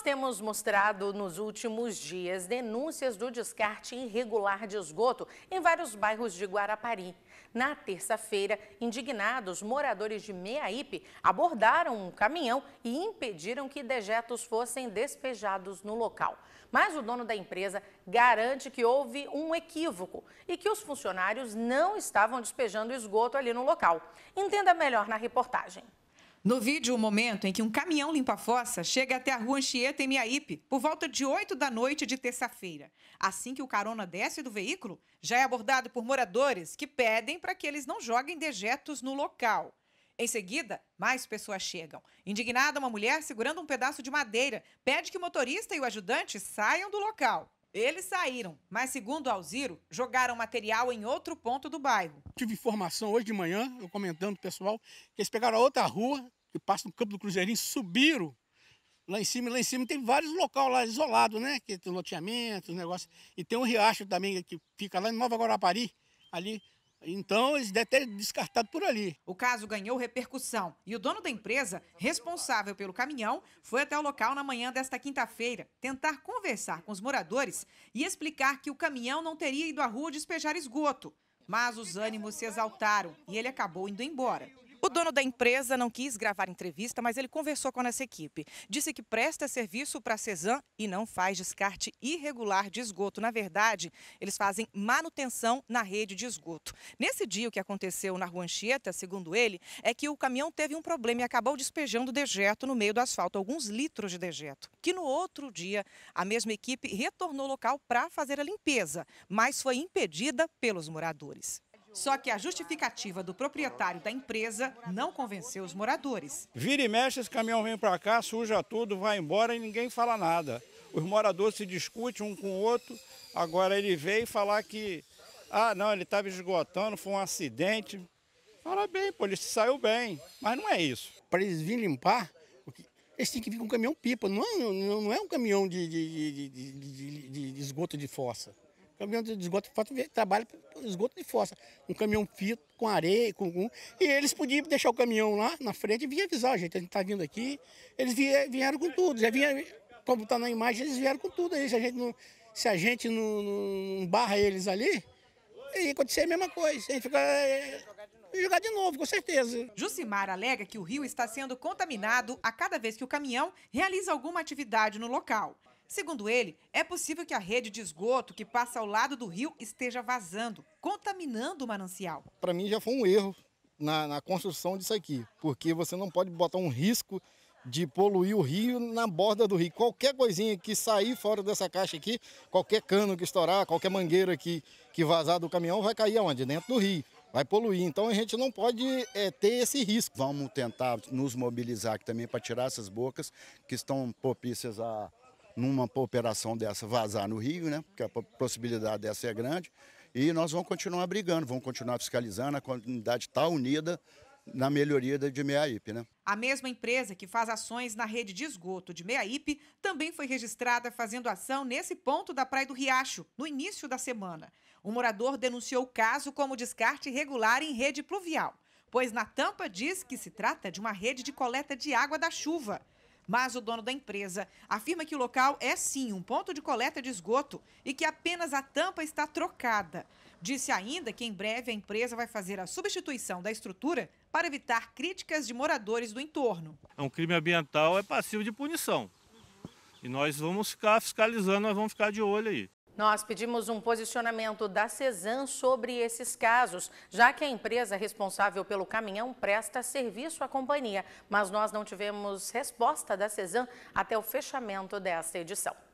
Nós temos mostrado nos últimos dias denúncias do descarte irregular de esgoto em vários bairros de Guarapari. Na terça-feira, indignados, moradores de Meiaípe abordaram um caminhão e impediram que dejetos fossem despejados no local. Mas o dono da empresa garante que houve um equívoco e que os funcionários não estavam despejando esgoto ali no local. Entenda melhor na reportagem. No vídeo, o momento em que um caminhão limpa-fossa chega até a rua Anchieta, em Miaípe, por volta de 8 da noite de terça-feira. Assim que o carona desce do veículo, já é abordado por moradores que pedem para que eles não joguem dejetos no local. Em seguida, mais pessoas chegam. Indignada, uma mulher segurando um pedaço de madeira pede que o motorista e o ajudante saiam do local. Eles saíram, mas segundo Alziro, jogaram material em outro ponto do bairro. Tive informação hoje de manhã, eu comentando pro pessoal, que eles pegaram a outra rua, que passa no campo do Cruzeirinho, subiram lá em cima, lá em cima tem vários local lá isolado, né? Que tem loteamento, negócio. E tem um riacho também que fica lá em Nova Guarapari, ali então, eles devem ter descartado por ali. O caso ganhou repercussão e o dono da empresa, responsável pelo caminhão, foi até o local na manhã desta quinta-feira tentar conversar com os moradores e explicar que o caminhão não teria ido à rua despejar esgoto. Mas os ânimos se exaltaram e ele acabou indo embora. O dono da empresa não quis gravar entrevista, mas ele conversou com essa equipe. Disse que presta serviço para a Cezan e não faz descarte irregular de esgoto. Na verdade, eles fazem manutenção na rede de esgoto. Nesse dia, o que aconteceu na Rua Anchieta, segundo ele, é que o caminhão teve um problema e acabou despejando dejeto no meio do asfalto, alguns litros de dejeto. Que no outro dia, a mesma equipe retornou ao local para fazer a limpeza, mas foi impedida pelos moradores. Só que a justificativa do proprietário da empresa não convenceu os moradores. Vira e mexe, esse caminhão vem para cá, suja tudo, vai embora e ninguém fala nada. Os moradores se discutem um com o outro. Agora ele veio falar que, ah, não, ele estava esgotando, foi um acidente. Fala bem, pô, ele saiu bem, mas não é isso. Para eles virem limpar, eles têm que vir com um caminhão pipa, não é, não é um caminhão de, de, de, de esgoto de fossa. Caminhão de esgoto fossa trabalha esgoto de fossa. Um caminhão fito, com areia, com, com, E eles podiam deixar o caminhão lá na frente e vir avisar, gente, a gente tá vindo aqui. Eles vieram com tudo, já vinha, como tá na imagem, eles vieram com tudo aí. Se a gente não, se a gente não, não barra eles ali, ia acontecer a mesma coisa. A gente fica. É, jogar de novo, com certeza. Jucimar alega que o rio está sendo contaminado a cada vez que o caminhão realiza alguma atividade no local. Segundo ele, é possível que a rede de esgoto que passa ao lado do rio esteja vazando, contaminando o manancial. Para mim já foi um erro na, na, construção disso aqui, porque você não pode botar um risco de poluir o rio na borda do rio. Qualquer coisinha que sair fora dessa caixa aqui, qualquer cano que estourar, qualquer mangueira que, que vazar do caminhão, vai cair aonde? Dentro do rio vai poluir. Então a gente não pode é, ter esse risco. Vamos tentar nos mobilizar aqui também para tirar essas bocas que estão propícias a, numa operação dessa vazar no Rio, né? Porque a possibilidade dessa é grande. E nós vamos continuar brigando, vamos continuar fiscalizando, a comunidade está unida na melhoria de Meiaípe, né? A mesma empresa que faz ações na rede de esgoto de Meiaípe também foi registrada fazendo ação nesse ponto da Praia do Riacho, no início da semana. O morador denunciou o caso como descarte irregular em rede pluvial, pois na tampa diz que se trata de uma rede de coleta de água da chuva. Mas o dono da empresa afirma que o local é sim um ponto de coleta de esgoto e que apenas a tampa está trocada. Disse ainda que em breve a empresa vai fazer a substituição da estrutura para evitar críticas de moradores do entorno. É um crime ambiental, é passivo de punição. E nós vamos ficar fiscalizando, nós vamos ficar de olho aí. Nós pedimos um posicionamento da Cesan sobre esses casos, já que a empresa responsável pelo caminhão presta serviço à companhia, mas nós não tivemos resposta da Cesan até o fechamento desta edição.